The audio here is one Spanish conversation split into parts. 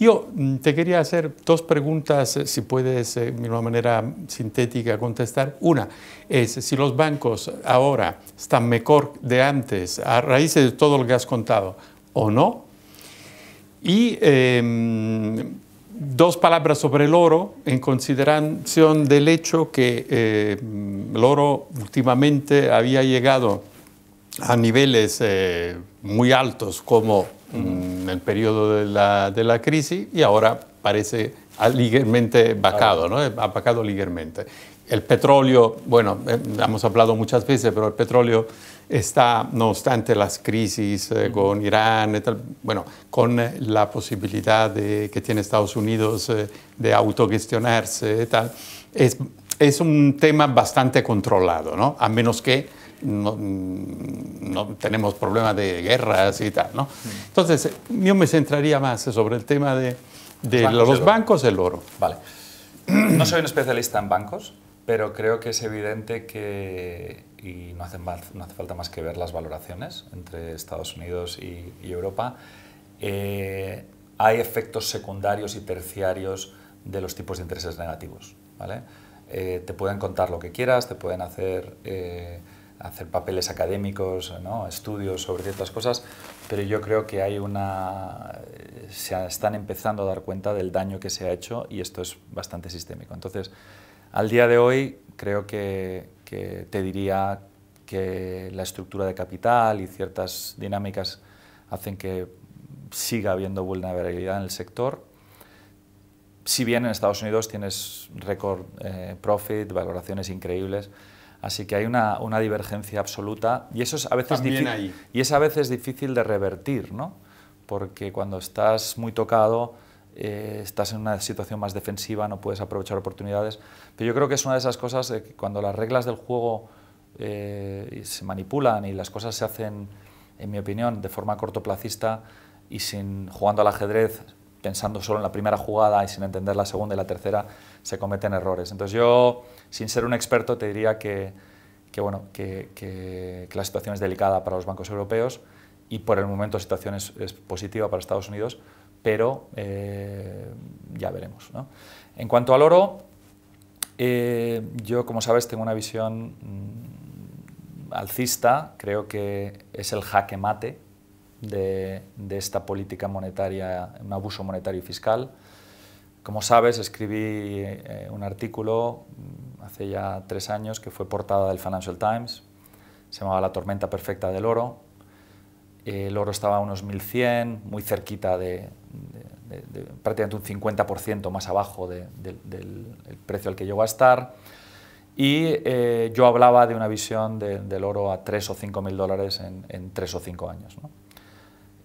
Yo mm, te quería hacer dos preguntas, eh, si puedes eh, de una manera sintética contestar. Una es si los bancos ahora están mejor de antes a raíz de todo lo que has contado o no. Y em, dos palabras sobre el oro en consideración del hecho que em, el oro últimamente había llegado a niveles eh, muy altos como... Mm, en el periodo de la, de la crisis y ahora parece ligeramente vacado, ¿no? apacado ligeramente El petróleo, bueno, eh, hemos hablado muchas veces, pero el petróleo está, no obstante las crisis eh, con Irán, tal, bueno, con eh, la posibilidad de, que tiene Estados Unidos de autogestionarse, tal, es, es un tema bastante controlado, ¿no? a menos que no, no, tenemos problemas de guerras y tal, ¿no? Entonces, yo me centraría más sobre el tema de, de los, bancos, y el oro. Vale. No soy un especialista en bancos, pero creo que es evidente que, y no hace, no hace falta más que ver las valoraciones entre Estados Unidos y, Europa, eh, hay efectos secundarios y terciarios de los tipos de intereses negativos, ¿vale? Eh, te pueden contar lo que quieras, te pueden hacer... Eh, hacer papeles académicos, ¿no? estudios sobre ciertas cosas, pero yo creo que hay una... se están empezando a dar cuenta del daño que se ha hecho y esto es bastante sistémico. Entonces, al día de hoy creo que, te diría que la estructura de capital y ciertas dinámicas hacen que siga habiendo vulnerabilidad en el sector. Si bien en Estados Unidos tienes récord eh, profit, valoraciones increíbles, Así que hay una, divergencia absoluta y eso a veces, y es a veces difícil de revertir, ¿no? porque cuando estás muy tocado, eh, estás en una situación más defensiva, no puedes aprovechar oportunidades. Pero yo creo que es una de esas cosas eh, que cuando las reglas del juego eh, se manipulan y las cosas se hacen, en mi opinión, de forma cortoplacista y sin jugando al ajedrez pensando solo en la primera jugada y sin entender la segunda y la tercera, se cometen errores. Entonces yo, sin ser un experto, te diría que, bueno, que, la situación es delicada para los bancos europeos y por el momento la situación es, positiva para Estados Unidos, pero eh, ya veremos. En cuanto al oro, eh, yo, como sabes, tengo una visión mm, alcista, creo que es el jaque mate de, esta política monetaria, un abuso monetario y fiscal. Como sabes, escribí eh, un artículo mm, hace ya tres años que fue portada del Financial Times, se llamaba La tormenta perfecta del oro. El oro estaba a unos 1100, muy cerquita de, prácticamente un 50% más abajo del precio al que llegó a estar. Y eh, yo hablaba de una visión del oro a 3 o 5 mil dólares en, en 3 o 5 años. ¿no?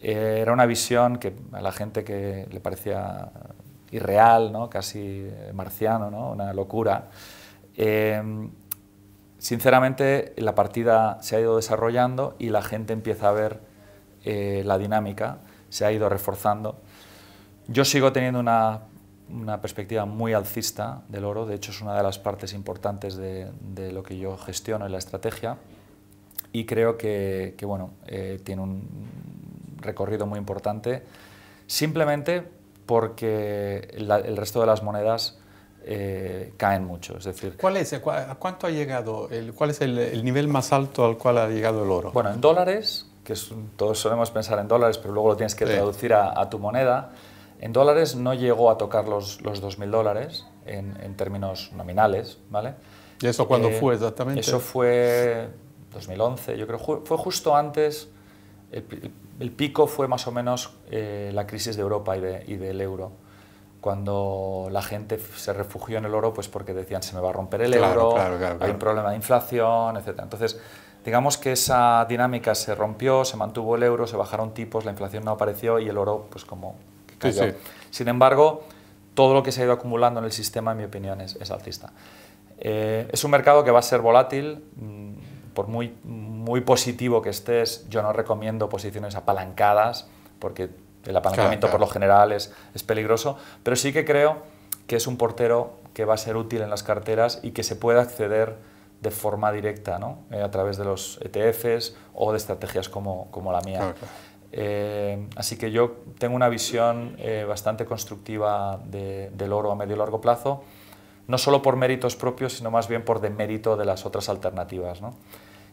Eh, era una visión que a la gente que le parecía irreal, casi eh, marciano, una locura. Eh, sinceramente, la partida se ha ido desarrollando y la gente empieza a ver la dinámica, se ha ido reforzando. Yo sigo teniendo una, perspectiva muy alcista del oro, de hecho es una de las partes importantes de, lo que yo gestiono en la estrategia y creo que, bueno, tiene un, recorrido muy importante, simplemente porque el resto de las monedas eh, caen mucho. Es decir, ¿Cuál es, ¿A cuánto ha llegado? El, ¿Cuál es el, nivel más alto al cual ha llegado el oro? Bueno, en dólares, que todos solemos pensar en dólares, pero luego lo tienes que traducir a, tu moneda, en dólares no llegó a tocar los, los 2.000 dólares en, términos nominales, ¿vale? ¿Y eso cuándo eh, fue exactamente? Eso fue 2011, yo creo, fue justo antes, el, el pico fue más o menos eh, la crisis de Europa y, del euro, cuando la gente se refugió en el oro pues porque decían se me va a romper el euro, hay un problema de inflación, etc. Entonces, digamos que esa dinámica se rompió, se mantuvo el euro, se bajaron tipos, la inflación no apareció y el oro pues como cayó. Sin embargo, todo lo que se ha ido acumulando en el sistema, en mi opinión, es, alcista. Eh, es un mercado que va a ser volátil, mm, por muy muy positivo que estés, yo no recomiendo posiciones apalancadas, porque el apalancamiento por lo general es, peligroso, pero sí que creo que es un portero que va a ser útil en las carteras y que se puede acceder de forma directa, ¿no? Eh, a través de los ETFs o de estrategias como, la mía. Eh, así que yo tengo una visión eh, bastante constructiva del oro a medio y largo plazo, no solo por méritos propios, sino más bien por demérito de las otras alternativas. ¿no?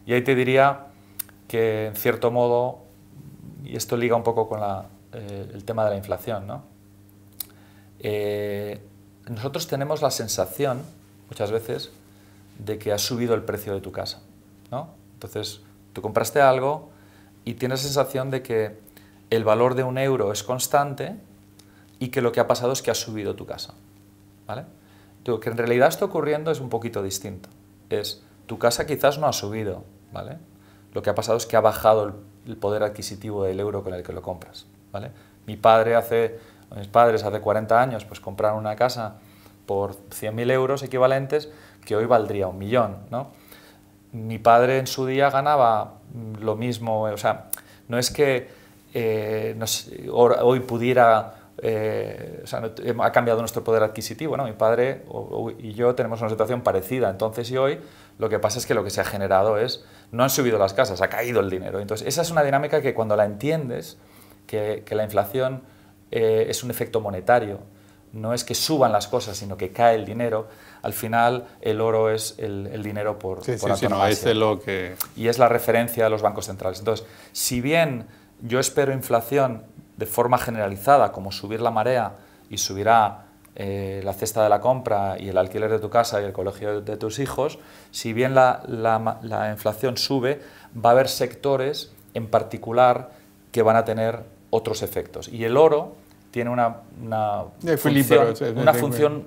Y ahí te diría que, en cierto modo, y esto liga un poco con eh, el tema de la inflación, ¿no? Eh, nosotros tenemos la sensación, muchas veces, de que ha subido el precio de tu casa. ¿no? Entonces, tú compraste algo y tienes la sensación de que el valor de un euro es constante y que lo que ha pasado es que ha subido tu casa. ¿vale? Lo que en realidad está ocurriendo es un poquito distinto. Es, tu casa quizás no ha subido, ¿vale? Lo que ha pasado es que ha bajado el, poder adquisitivo del euro con el que lo compras, ¿vale? Mi padre hace, mis padres hace 40 años, pues compraron una casa por 100.000 euros equivalentes que hoy valdría un millón, ¿no? Mi padre en su día ganaba lo mismo, o sea, no es que eh, hoy pudiera eh, eh, ha cambiado nuestro poder adquisitivo. Mi padre y yo tenemos una situación parecida entonces y hoy. Lo que pasa es que lo que se ha generado es, no han subido las casas, ha caído el dinero. Entonces, esa es una dinámica que cuando la entiendes, que, la inflación eh, es un efecto monetario, no es que suban las cosas, sino que cae el dinero, al final el oro es el, dinero por, sí, lo que... Y es la referencia de los bancos centrales. Entonces, si bien yo espero inflación de forma generalizada, como subir la marea y subirá eh, la cesta de la compra y el alquiler de tu casa y el colegio de, tus hijos, si bien la, inflación sube, va a haber sectores en particular que van a tener otros efectos. Y el oro tiene una, una función,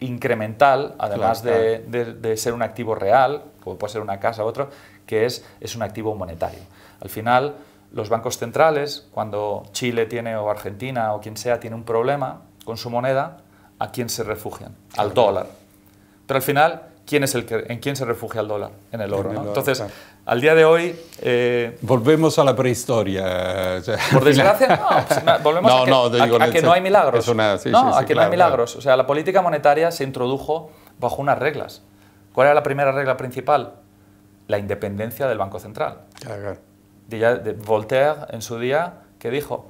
incremental, además de, ser un activo real, como puede ser una casa u otro, que es, es un activo monetario. Al final, los bancos centrales, cuando Chile tiene o Argentina o quien sea tiene un problema con su moneda, ¿a quién se refugian? Al dólar. Pero al final, ¿quién es el que, ¿en quién se refugia el dólar? En el oro. Entonces, al día de hoy... Eh, volvemos a la prehistoria. Por desgracia, no. Pues, volvemos a que, no, hay milagros. no, a que no hay milagros. O sea, la política monetaria se introdujo bajo unas reglas. ¿Cuál era la primera regla principal? La independencia del Banco Central. Claro, claro de, Voltaire en su día, que dijo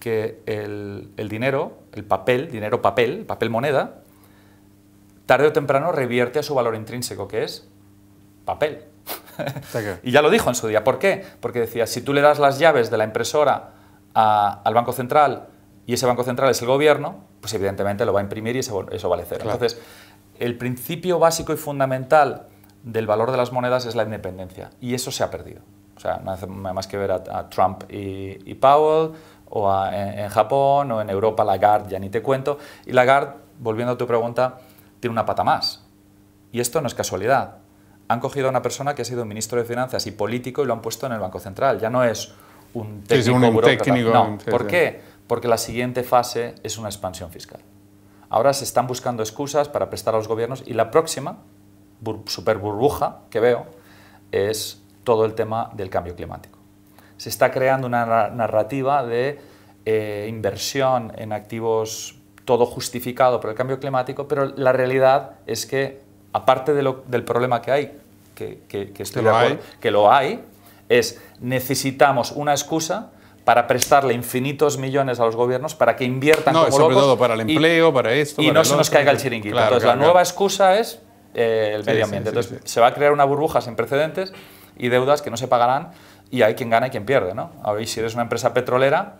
que el, dinero, el papel, dinero papel, papel moneda, tarde o temprano revierte a su valor intrínseco, que es papel. y ya lo dijo en su día. ¿Por qué? Porque decía, si tú le das las llaves de la impresora al Banco Central y ese Banco Central es el gobierno, pues evidentemente lo va a imprimir y eso, eso vale cero. Entonces, el principio básico y fundamental del valor de las monedas es la independencia y eso se ha perdido. O sea, no hace más que ver a, Trump y, Powell, o en, Japón, o en Europa Lagarde, ya ni te cuento. Y Lagarde, volviendo a tu pregunta, tiene una pata más. Y esto no es casualidad. Han cogido a una persona que ha sido ministro de Finanzas y político y lo han puesto en el Banco Central. Ya no es un técnico. Es un técnico no. ¿Por qué? Porque la siguiente fase es una expansión fiscal. Ahora se están buscando excusas para prestar a los gobiernos y la próxima, super burbuja que veo, es todo el tema del cambio climático. Se está creando una narrativa de eh, inversión en activos todo justificado por el cambio climático, pero la realidad es que, aparte del problema que hay, que, que, que lo hay, es necesitamos una excusa para prestarle infinitos millones a los gobiernos para que inviertan no, sobre todo para el empleo, para esto. Y no se nos caiga el chiringuito. Entonces, la nueva excusa es eh, el medio ambiente. Entonces, se va a crear una burbuja sin precedentes y deudas que no se pagarán y hay quien gana y quien pierde. ¿no? A si eres una empresa petrolera,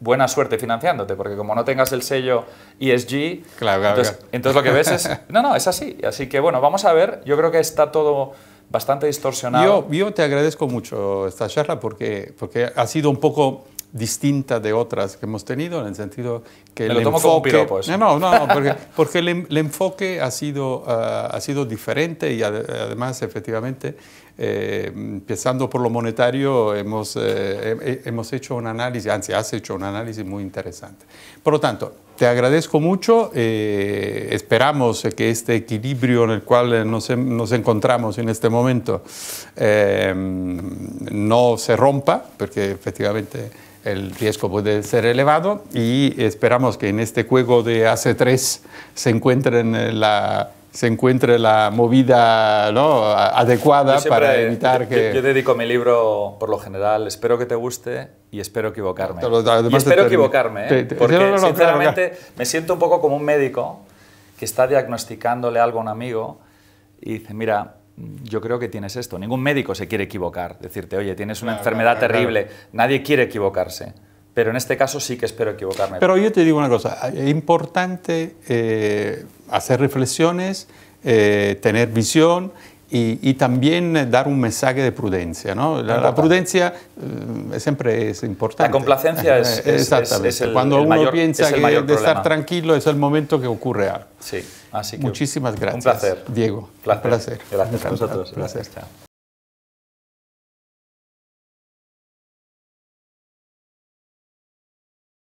buena suerte financiándote, porque como no tengas el sello ESG, entonces, entonces, lo que ves es... No, no, es así. Así que bueno, vamos a ver, yo creo que está todo bastante distorsionado. Yo, yo te agradezco mucho esta charla porque, porque ha sido un poco distinta de otras que hemos tenido, en el sentido lo tomo enfoque, como No, no, porque, porque el, em-, enfoque ha sido, ah, ha sido diferente y además, efectivamente, eh, empezando por lo monetario, hemos, eh, hemos hecho un análisis, antes has hecho un análisis muy interesante. Por lo tanto, te agradezco mucho, eh, esperamos que este equilibrio en el cual nos encontramos en este momento em, no se rompa, porque efectivamente el riesgo puede ser elevado y esperamos que en este juego de AC3 se eh, la se encuentre la movida adecuada para evitar que... Yo, dedico mi libro, por lo general, espero que te guste y espero equivocarme. y espero equivocarme, porque sinceramente me siento un poco como un médico que está diagnosticándole algo a un amigo y dice, mira, yo creo que tienes esto. Ningún médico se quiere equivocar, decirte, oye, tienes una enfermedad terrible, nadie quiere equivocarse pero en este caso sí que espero equivocarme. Pero yo te digo una cosa, eh, es importante eh, hacer reflexiones, eh, tener visión y, también dar un mensaje de prudencia. ¿no? La, prudencia siempre es importante. La complacencia es, es, Exactamente. Cuando uno piensa que de estar tranquilo es el momento que ocurre algo. Sí, así Muchísimas gracias. Diego. Placer. Un placer. Gracias a vosotros. Placer.